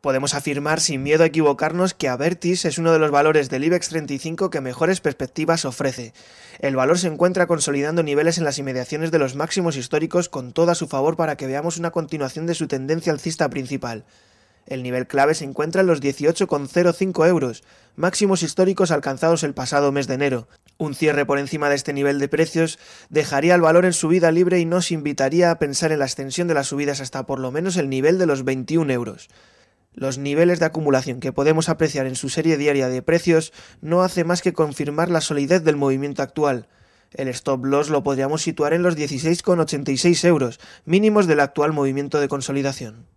Podemos afirmar sin miedo a equivocarnos que Avertis es uno de los valores del IBEX 35 que mejores perspectivas ofrece. El valor se encuentra consolidando niveles en las inmediaciones de los máximos históricos con toda su favor para que veamos una continuación de su tendencia alcista principal. El nivel clave se encuentra en los 18,05 euros, máximos históricos alcanzados el pasado mes de enero. Un cierre por encima de este nivel de precios dejaría el valor en subida libre y nos invitaría a pensar en la extensión de las subidas hasta por lo menos el nivel de los 21 euros. Los niveles de acumulación que podemos apreciar en su serie diaria de precios no hace más que confirmar la solidez del movimiento actual. El stop loss lo podríamos situar en los 16,86 euros, mínimos del actual movimiento de consolidación.